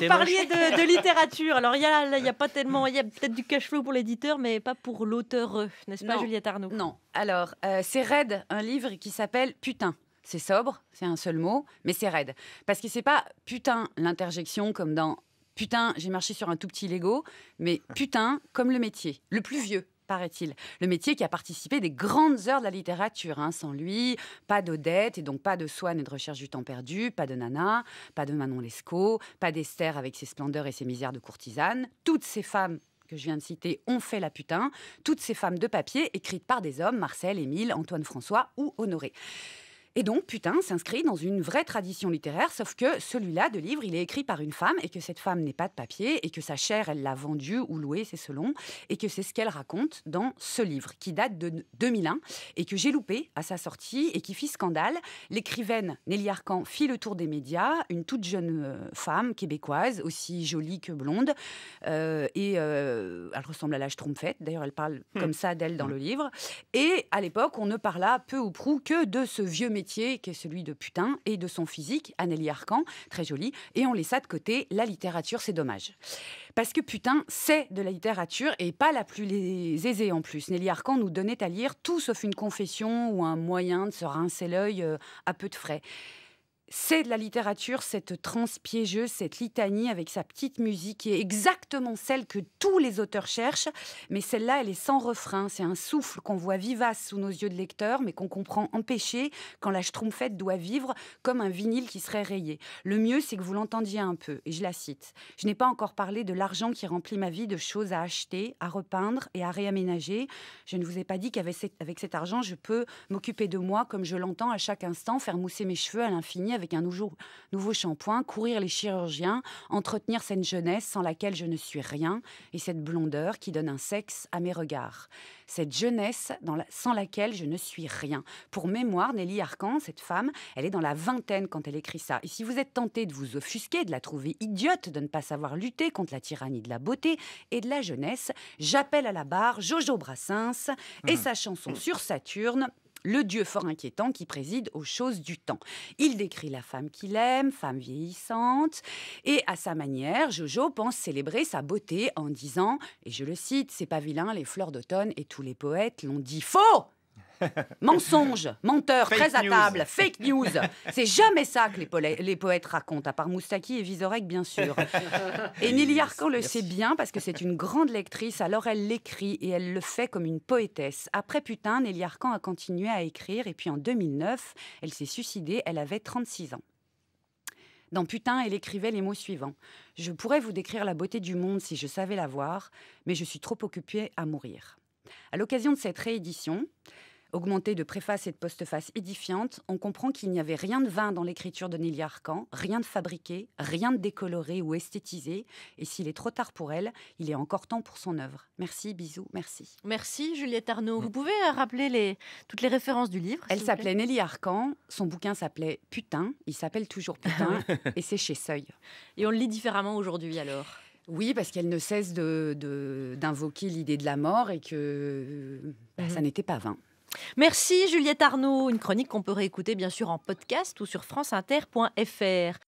vous parliez de, littérature. Alors, il y a, pas tellement. Il y a peut-être du cash pour l'éditeur, mais pas pour l'auteur, euh, n'est-ce pas, Juliette Arnaud Non. Alors, euh, c'est Red, un livre qui s'appelle Putain. C'est sobre, c'est un seul mot, mais c'est raide. Parce que c'est pas putain l'interjection comme dans putain, j'ai marché sur un tout petit Lego, mais putain comme le métier, le plus vieux paraît-il. Le métier qui a participé des grandes heures de la littérature. Hein, sans lui, pas d'Odette et donc pas de Swann et de Recherche du temps perdu, pas de Nana, pas de Manon Lescaut, pas d'Esther avec ses splendeurs et ses misères de courtisane. Toutes ces femmes que je viens de citer ont fait la putain, toutes ces femmes de papier écrites par des hommes, Marcel, Émile, Antoine François ou Honoré. Et donc, putain, s'inscrit dans une vraie tradition littéraire, sauf que celui-là de livre, il est écrit par une femme et que cette femme n'est pas de papier et que sa chair, elle l'a vendue ou louée, c'est selon, et que c'est ce qu'elle raconte dans ce livre qui date de 2001 et que j'ai loupé à sa sortie et qui fit scandale. L'écrivaine Nelly Arcan fit le tour des médias, une toute jeune euh, femme québécoise, aussi jolie que blonde, euh, et euh, elle ressemble à l'âge trompette, d'ailleurs elle parle hmm. comme ça d'elle dans hmm. le livre, et à l'époque on ne parla peu ou prou que de ce vieux métier qui est celui de putain et de son physique, Anélie Arcan, très jolie, et on laissa de côté la littérature, c'est dommage. Parce que putain, sait de la littérature et pas la plus aisée en plus. Nelly Arcan nous donnait à lire tout sauf une confession ou un moyen de se rincer l'œil euh, à peu de frais c'est de la littérature, cette transpiégeuse, cette litanie avec sa petite musique qui est exactement celle que tous les auteurs cherchent, mais celle-là, elle est sans refrain. C'est un souffle qu'on voit vivace sous nos yeux de lecteur, mais qu'on comprend empêché quand la schtroumpfette doit vivre comme un vinyle qui serait rayé. Le mieux, c'est que vous l'entendiez un peu, et je la cite. Je n'ai pas encore parlé de l'argent qui remplit ma vie de choses à acheter, à repeindre et à réaménager. Je ne vous ai pas dit qu'avec cet argent, je peux m'occuper de moi comme je l'entends à chaque instant, faire mousser mes cheveux à l'infini avec un nouveau, nouveau shampoing, courir les chirurgiens, entretenir cette jeunesse sans laquelle je ne suis rien, et cette blondeur qui donne un sexe à mes regards. Cette jeunesse sans laquelle je ne suis rien. Pour mémoire, Nelly Arcan, cette femme, elle est dans la vingtaine quand elle écrit ça. Et si vous êtes tenté de vous offusquer, de la trouver idiote, de ne pas savoir lutter contre la tyrannie de la beauté et de la jeunesse, j'appelle à la barre Jojo Brassens et hum. sa chanson sur Saturne, le dieu fort inquiétant qui préside aux choses du temps. Il décrit la femme qu'il aime, femme vieillissante, et à sa manière, Jojo pense célébrer sa beauté en disant, et je le cite, c'est pas vilain, les fleurs d'automne et tous les poètes l'ont dit faux Mensonge, menteur, très à table, fake news. C'est jamais ça que les, poètes racontent, à part Moustaki et Vizorek, bien sûr. Émilie Arcan le sait bien parce que c'est une grande lectrice, alors elle l'écrit et elle le fait comme une poétesse. Après, putain, Émilie Arcan a continué à écrire et puis en 2009, elle s'est suicidée, elle avait 36 ans. Dans Putain, elle écrivait les mots suivants. Je pourrais vous décrire la beauté du monde si je savais la voir, mais je suis trop occupée à mourir. À l'occasion de cette réédition, Augmentée de préface et de postface édifiantes, on comprend qu'il n'y avait rien de vain dans l'écriture de Nelly Arcan, rien de fabriqué, rien de décoloré ou esthétisé. Et s'il est trop tard pour elle, il est encore temps pour son œuvre. Merci, bisous, merci. Merci Juliette Arnaud. Mm. Vous pouvez euh, rappeler les, toutes les références du livre Elle s'appelait Nelly Arcan, son bouquin s'appelait Putain, il s'appelle toujours Putain, et c'est chez Seuil. Et on le lit différemment aujourd'hui alors oui, parce qu'elle ne cesse d'invoquer de, l'idée de la mort et que bah, ça mm-hmm. n'était pas vain. Merci Juliette Arnaud, une chronique qu'on peut réécouter bien sûr en podcast ou sur franceinter.fr.